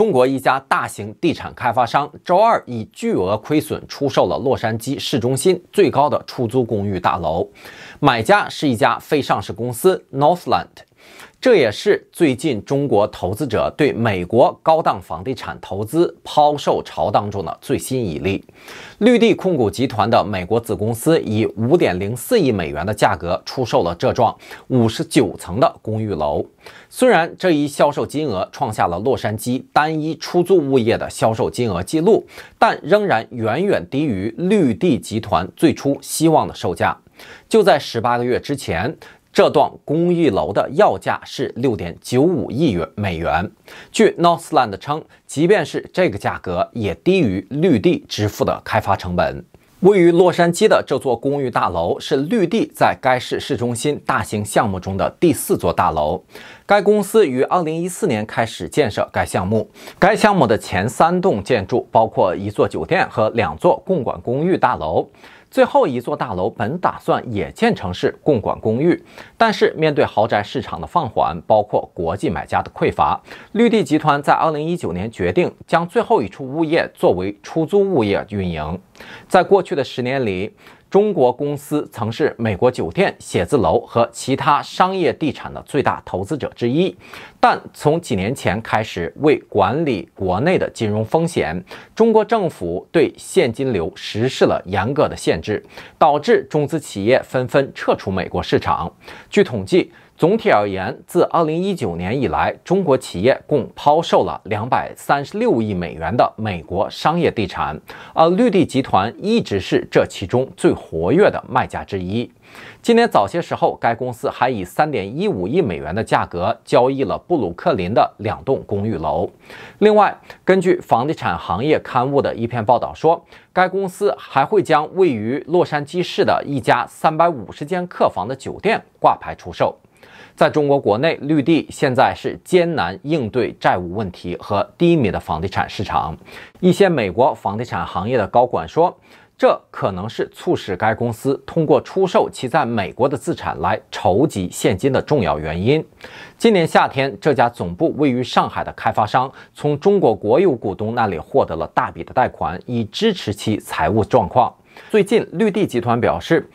中国一家大型地产开发商周二以巨额亏损出售了洛杉矶市中心最高的出租公寓大楼，买家是一家非上市公司 Northland。这也是最近中国投资者对美国高档房地产投资抛售潮当中的最新一例。绿地控股集团的美国子公司以五点零四亿美元的价格出售了这幢五十九层的公寓楼。虽然这一销售金额创下了洛杉矶单一出租物业的销售金额记录，但仍然远远低于绿地集团最初希望的售价。就在十八个月之前。这段公寓楼的要价是六点九五亿元美元。据 Northland 称，即便是这个价格，也低于绿地支付的开发成本。位于洛杉矶的这座公寓大楼是绿地在该市市中心大型项目中的第四座大楼。该公司于2014年开始建设该项目。该项目的前三栋建筑包括一座酒店和两座共管公寓大楼。最后一座大楼本打算也建城市共管公寓，但是面对豪宅市场的放缓，包括国际买家的匮乏，绿地集团在二零一九年决定将最后一处物业作为出租物业运营。在过去的十年里。中国公司曾是美国酒店、写字楼和其他商业地产的最大投资者之一，但从几年前开始，为管理国内的金融风险，中国政府对现金流实施了严格的限制，导致中资企业纷纷撤出美国市场。据统计。总体而言，自2019年以来，中国企业共抛售了236亿美元的美国商业地产。而绿地集团一直是这其中最活跃的卖家之一。今年早些时候，该公司还以3.15亿美元的价格交易了布鲁克林的两栋公寓楼。另外，根据房地产行业刊物的一篇报道说，该公司还会将位于洛杉矶市的一家350间客房的酒店挂牌出售。在中国国内，绿地现在是艰难应对债务问题和低迷的房地产市场。一些美国房地产行业的高管说，这可能是促使该公司通过出售其在美国的资产来筹集现金的重要原因。今年夏天，这家总部位于上海的开发商从中国国有股东那里获得了大笔的贷款，以支持其财务状况。最近，绿地集团表示。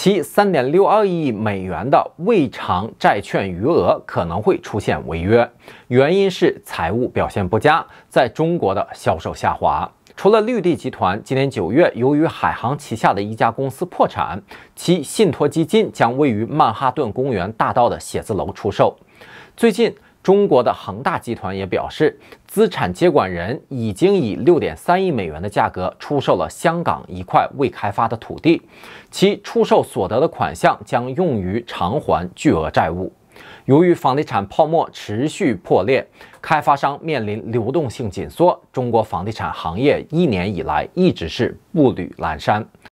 其3.62亿美元的未偿债券余额可能会出现违约，原因是财务表现不佳，在中国的销售下滑。除了绿地集团，今年九月由于海航旗下的一家公司破产，其信托基金将位于曼哈顿公园大道的写字楼出售。最近。中国的恒大集团也表示，资产接管人已经以六点三亿美元的价格出售了香港一块未开发的土地，其出售所得的款项将用于偿还巨额债务。由于房地产泡沫持续破裂，开发商面临流动性紧缩，中国房地产行业一年以来一直是步履蹒跚。